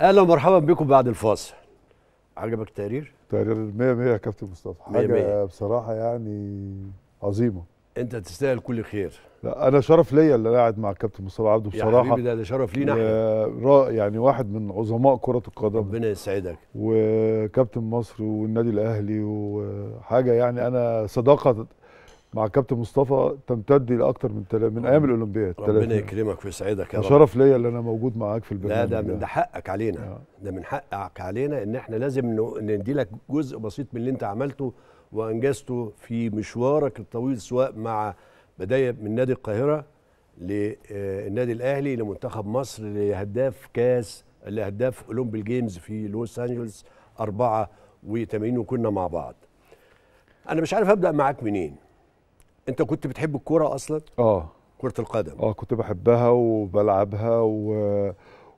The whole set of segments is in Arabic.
اهلا ومرحبا بكم بعد الفاصل عجبك التقرير؟ تقرير 100 100 يا كابتن مصطفى حاجه مية مية. بصراحه يعني عظيمه انت تستاهل كل خير لا انا شرف ليا اللي قاعد مع الكابتن مصطفى عبده بصراحه يا حبيبي ده, ده شرف لينا احنا يعني واحد من عظماء كره القدم ربنا يسعدك وكابتن مصر والنادي الاهلي وحاجه يعني انا صداقه مع كابتن مصطفى تمتد لاكتر من تل... من ايام الاولمبياد ربنا يكرمك ويسعدك يا رب شرف ليا ان انا موجود معاك في البرنامج لا ده من ده حقك علينا آه. ده من حقك علينا ان احنا لازم ندي لك جزء بسيط من اللي انت عملته وانجزته في مشوارك الطويل سواء مع بدايه من نادي القاهره للنادي آه، الاهلي لمنتخب مصر لهداف كاس لهداف اولمبي الجيمز في لوس انجلوس 84 وكنا مع بعض انا مش عارف ابدا معاك منين انت كنت بتحب الكوره اصلا اه كره القدم اه كنت بحبها وبلعبها و...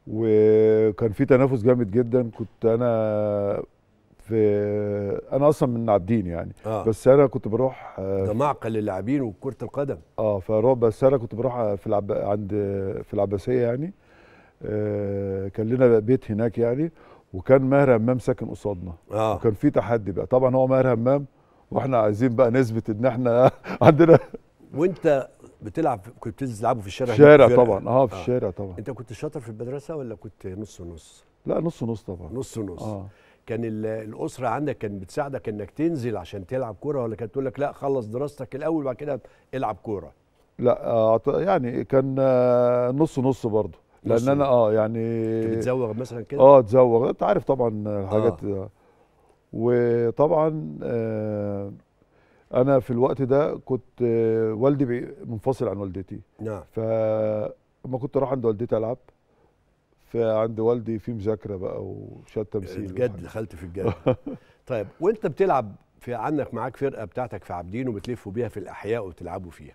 وكان في تنافس جامد جدا كنت انا في انا اصلا من عابدين يعني آه. بس انا كنت بروح آه، ده معقل اللاعبين وكره القدم اه فروح بس انا كنت بروح آه، في العب عند في العباسيه يعني آه كان لنا بيت هناك يعني وكان ماهر همام ساكن قصادنا آه. وكان في تحدي بقى طبعا هو ماهر همام واحنا عايزين بقى نثبت ان احنا عندنا وانت بتلعب كنت بتنزل بتلعبوا في الشارع الشارع طبعا اه في آه. الشارع طبعا انت كنت شاطر في المدرسه ولا كنت نص ونص لا نص ونص طبعا نص ونص آه. كان الاسره عندك كان بتساعدك انك تنزل عشان تلعب كوره ولا كانت تقول لك لا خلص دراستك الاول وبعد كده العب كوره لا آه، يعني كان آه، نص نص برضه لان انا اه يعني بتزوغ مثلا كده اه تزوغ انت عارف طبعا آه. الحاجات آه. وطبعا آه، انا في الوقت ده كنت آه، والدي منفصل عن والدتي نعم فما كنت اروح عند والدتي العب فعند والدي في مذاكره بقى وشات تمثيل الجد دخلت في الجد طيب وانت بتلعب في عندك معاك فرقه بتاعتك في عابدين وبتلفوا بيها في الاحياء وتلعبوا فيها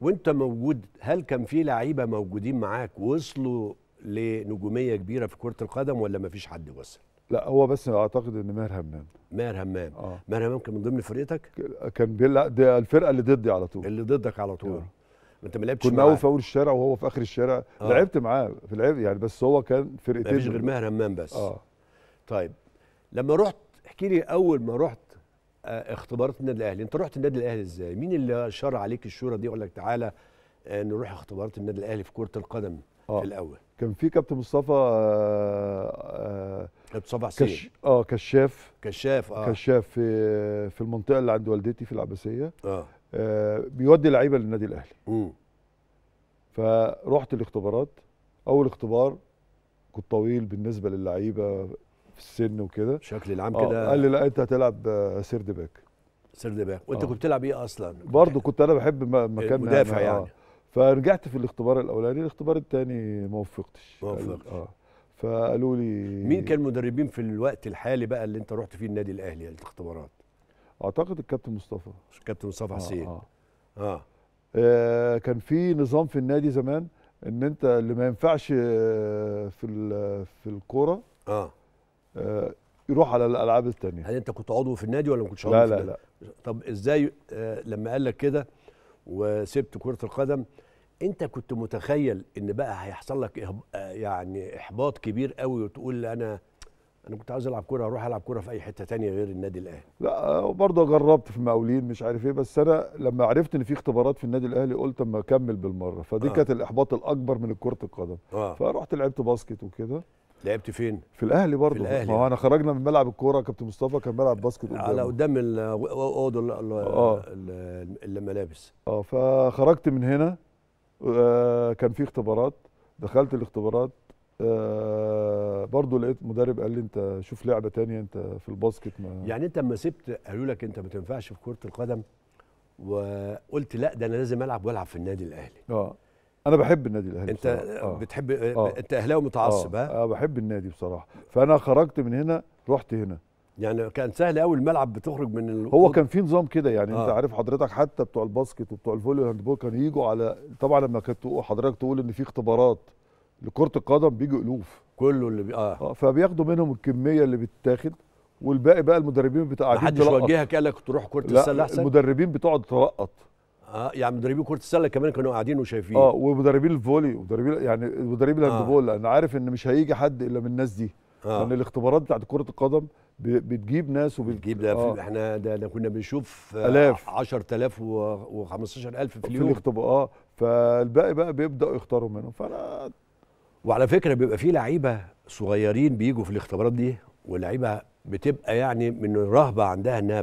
وانت موجود هل كان في لعيبه موجودين معاك وصلوا لنجوميه كبيره في كره القدم ولا ما فيش حد وصل لا هو بس اعتقد ان ماهر همام ماهر همام آه. ماهر همام كان من ضمن فرقتك كان لا دي الفرقه اللي ضدي على طول اللي ضدك على طول آه. انت ما لعبتش كنا هو في اول الشارع وهو في اخر الشارع آه. لعبت معاه في العب يعني بس هو كان فرقتين مفيش غير ماهر همام بس اه طيب لما رحت احكي لي اول ما رحت آه اختبارات النادي الاهلي انت رحت النادي الاهلي ازاي مين اللي اشار عليك الشوره دي وقال لك تعالى آه نروح اختبارات النادي الاهلي في كره القدم آه. في الاول كان في كابتن مصطفى آه آه سنين كش... اه كشاف كشاف اه كشاف في في المنطقه اللي عند والدتي في العباسيه اه, آه بيودي لعيبه للنادي الاهلي امم فرحت الاختبارات اول اختبار كنت طويل بالنسبه للعيبه في السن وكده شكل العام آه، كده آه قال لي لا انت هتلعب آه، سيرد باك سيرد باك وانت آه. كنت بتلعب ايه اصلا برضه كنت انا بحب آه، مكان مدافع يعني آه. فرجعت في الاختبار الاولاني الاختبار الثاني ما وفقتش ما وفقتش آه. فقالوا لي مين كان مدربين في الوقت الحالي بقى اللي انت رحت فيه النادي الاهلي يعني الاختبارات اعتقد الكابتن مصطفى الكابتن مصطفى آه، حسين آه, آه. آه. آه كان في نظام في النادي زمان ان انت اللي ما ينفعش آه، في في الكوره آه. آه يروح على الالعاب الثانيه هل انت كنت عضو في النادي ولا ما كنتش عضو لا لا لا طب ازاي آه لما قال لك كده وسبت كره القدم انت كنت متخيل ان بقى هيحصل لك إحب... يعني احباط كبير قوي وتقول انا انا كنت عاوز العب كوره اروح العب كوره في اي حته تانية غير النادي الاهلي لا وبرضه جربت في مقاولين مش عارف ايه بس انا لما عرفت ان في اختبارات في النادي الاهلي قلت اما اكمل بالمره فدي آه. كانت الاحباط الاكبر من كره القدم آه. فرحت لعبت باسكت وكده لعبت فين؟ في الاهلي برضه في الاهلي ما هو انا خرجنا من ملعب الكوره كابتن مصطفى كان ملعب باسكت قدام على قدام الاوضه آه. الملابس اه فخرجت من هنا آه، كان في اختبارات دخلت الاختبارات آه، برضه لقيت مدرب قال لي انت شوف لعبه تانية انت في الباسكت ما يعني انت لما سبت قالوا لك انت ما تنفعش في كره القدم وقلت لا ده انا لازم العب والعب في النادي الاهلي اه انا بحب النادي الاهلي انت بصراحة. آه. بتحب آه. انت اهلاوي متعصب ها آه. آه بحب النادي بصراحه فانا خرجت من هنا رحت هنا يعني كان سهل قوي الملعب بتخرج من ال... هو كان في نظام كده يعني آه. انت عارف حضرتك حتى بتوع الباسكت وبتوع الفولي بول كانوا يجوا على طبعا لما كنت حضرتك تقول ان في اختبارات لكره القدم بيجوا الوف كله اللي بي... آه. اه فبياخدوا منهم الكميه اللي بتتاخد والباقي بقى المدربين بتاع محدش وجهك قال لك تروح كره السله احسن المدربين بتقعد تلقط اه يعني مدربين كره السله كمان كانوا قاعدين وشايفين اه ومدربين الفولي ومدربين يعني مدربين الهاند آه. انا عارف ان مش هيجي حد الا من الناس دي آه. لان الاختبارات بتاعت كره القدم بتجيب ناس وبتجيب ده آه. احنا ده, احنا كنا بنشوف آه، الاف 10000 و15000 في اليوم في الاختبار اه فالباقي بقى بيبداوا يختاروا منهم فانا وعلى فكره بيبقى في لعيبه صغيرين بيجوا في الاختبارات دي ولعيبه بتبقى يعني من الرهبه عندها انها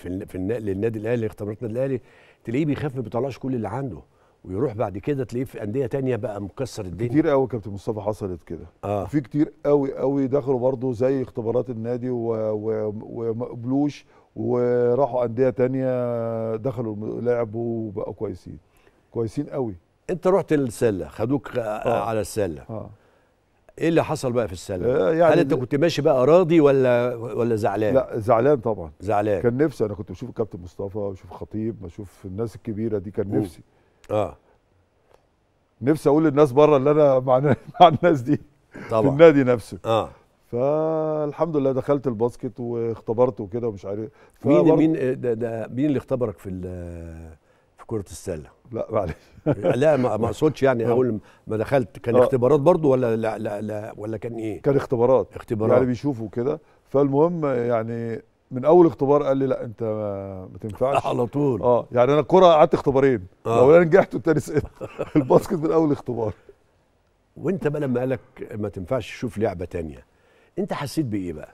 في النقل للنادي الاهلي اختبارات النادي الاهلي تلاقيه بيخاف ما بيطلعش كل اللي عنده ويروح بعد كده تلاقيه في انديه تانية بقى مكسر الدنيا كتير قوي كابتن مصطفى حصلت كده آه. في كتير قوي قوي دخلوا برضه زي اختبارات النادي وما قبلوش وراحوا انديه تانية دخلوا لعبوا وبقوا كويسين كويسين قوي انت رحت للسله خدوك آه. على السله آه. ايه اللي حصل بقى في السله؟ آه، يعني هل انت كنت ماشي بقى راضي ولا ولا زعلان؟ لا زعلان طبعا زعلان كان نفسي انا كنت بشوف الكابتن مصطفى بشوف خطيب بشوف الناس الكبيره دي كان أوه. نفسي اه نفسي اقول للناس بره اللي انا مع مع الناس دي طبعا في النادي نفسه اه فالحمد لله دخلت الباسكت واختبرت وكده ومش عارف إيه. مين مين ده, ده مين اللي اختبرك في في كره السله؟ لا معلش لا ما اقصدش يعني آه. اول ما دخلت كان آه. اختبارات برضو ولا لا, لا لا ولا كان ايه؟ كان اختبارات اختبارات يعني بيشوفوا كده فالمهم يعني من اول اختبار قال لي لا انت ما تنفعش على طول اه يعني انا الكوره قعدت اختبارين الاولاني آه. نجحت والتاني سقط الباسكت من اول اختبار وانت بقى لما قالك ما تنفعش تشوف لعبه تانية انت حسيت بايه بقى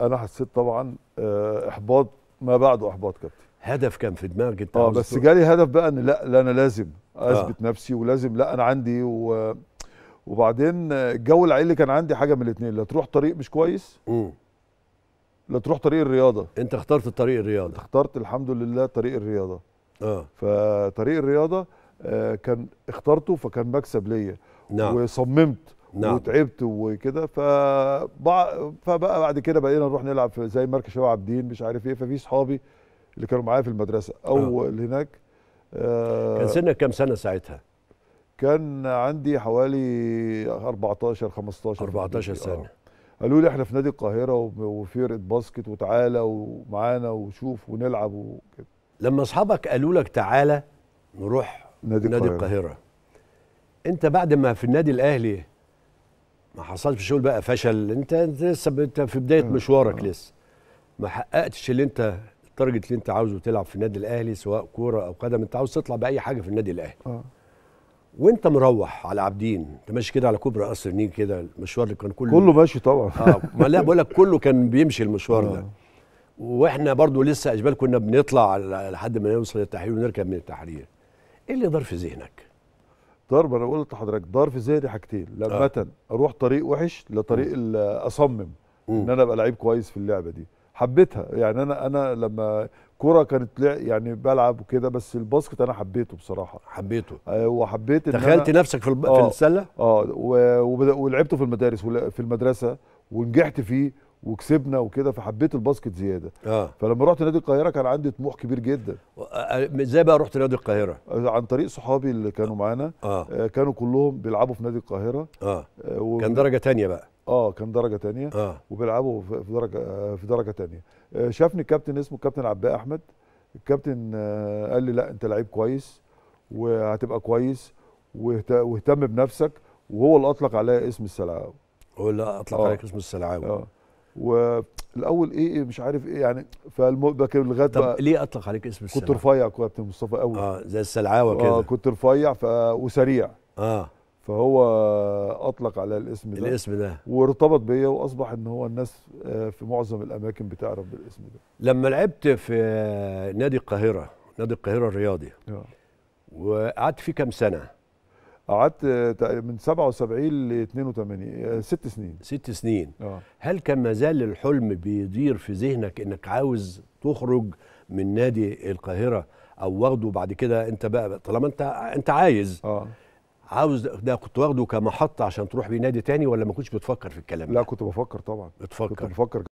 انا حسيت طبعا آه، احباط ما بعده احباط كابتن هدف كان في دماغك انت اه بس جالي هدف بقى ان لا لا انا لازم اثبت آه. نفسي ولازم لا انا عندي و... وبعدين الجو العائلي كان عندي حاجه من الاثنين لا تروح طريق مش كويس م. لا تروح طريق الرياضه انت اخترت طريق الرياضه اخترت الحمد لله طريق الرياضه اه فطريق الرياضه آه، كان اخترته فكان مكسب ليا نعم. وصممت نعم. وتعبت وكده فبقى فبقى بعد كده بقينا نروح نلعب في زي مركز شباب عابدين مش عارف ايه ففي صحابي اللي كانوا معايا في المدرسه اول آه. هناك آه كان سنك كام سنه ساعتها؟ كان عندي حوالي 14 15 14 سنه آه. قالوا لي احنا في نادي القاهره وفرقه باسكت وتعالى ومعانا وشوف ونلعب وكده لما اصحابك قالوا لك تعالى نروح نادي, نادي القاهره, القاهرة. انت بعد ما في النادي الاهلي ما حصلش شغل بقى فشل انت لسه انت في بدايه آه. مشوارك آه. لسه ما حققتش اللي انت التارجت اللي انت عاوزه تلعب في النادي الاهلي سواء كوره او قدم انت عاوز تطلع باي حاجه في النادي الاهلي آه. وانت مروح على عابدين انت ماشي كده على كوبري قصر النيل كده المشوار اللي كان كله كله ماشي طبعا اه ما لا بقول لك كله كان بيمشي المشوار آه. ده واحنا برضو لسه اشبال كنا بنطلع لحد ما نوصل للتحرير ونركب من التحرير ايه اللي ضار في ذهنك؟ ضرب انا قلت لحضرتك ضار في ذهني حاجتين لما آه. اروح طريق وحش لطريق اصمم ان انا ابقى لعيب كويس في اللعبه دي حبيتها يعني انا انا لما كوره كانت يعني بلعب وكده بس الباسكت انا حبيته بصراحه حبيته آه وحبيت إن تخيلت نفسك في, الب... آه في السله اه ولعبته في المدارس في المدرسه ونجحت فيه وكسبنا وكده فحبيت الباسكت زياده آه. فلما رحت نادي القاهره كان عندي طموح كبير جدا آه، ازاي بقى رحت نادي القاهره آه، عن طريق صحابي اللي كانوا معانا آه. آه. كانوا كلهم بيلعبوا في نادي القاهره اه, آه و... كان درجه تانية بقى اه كان درجه تانية آه. وبيلعبوا في درجه آه، في درجه تانية آه، شافني الكابتن اسمه الكابتن عباء احمد الكابتن آه، قال لي لا انت لعيب كويس وهتبقى كويس واهتم بنفسك وهو اللي اطلق عليا اسم السلعاوي هو اللي اطلق آه. عليك اسم السلعاوي اه والاول ايه, إيه، مش عارف ايه يعني فالمؤبك لغايه طب ليه اطلق عليك اسم السلعاوي؟ كنت رفيع كابتن مصطفى قوي اه زي السلعاوي كده اه كنت رفيع ف... وسريع اه فهو اطلق على الاسم ده الاسم ده وارتبط بيا واصبح ان هو الناس آه، في معظم الاماكن بتعرف بالاسم ده لما لعبت في نادي القاهره نادي القاهره الرياضي آه. وقعدت فيه كام سنه قعدت آه، من 77 ل 82 آه، ست سنين ست سنين آه. هل كان ما زال الحلم بيدير في ذهنك انك عاوز تخرج من نادي القاهره او واخده بعد كده انت بقى طالما انت انت عايز آه. عاوز ده كنت واخده كمحطه عشان تروح بيه نادي تاني ولا ما كنتش بتفكر في الكلام لا كنت بفكر طبعا بتفكر كنت بفكر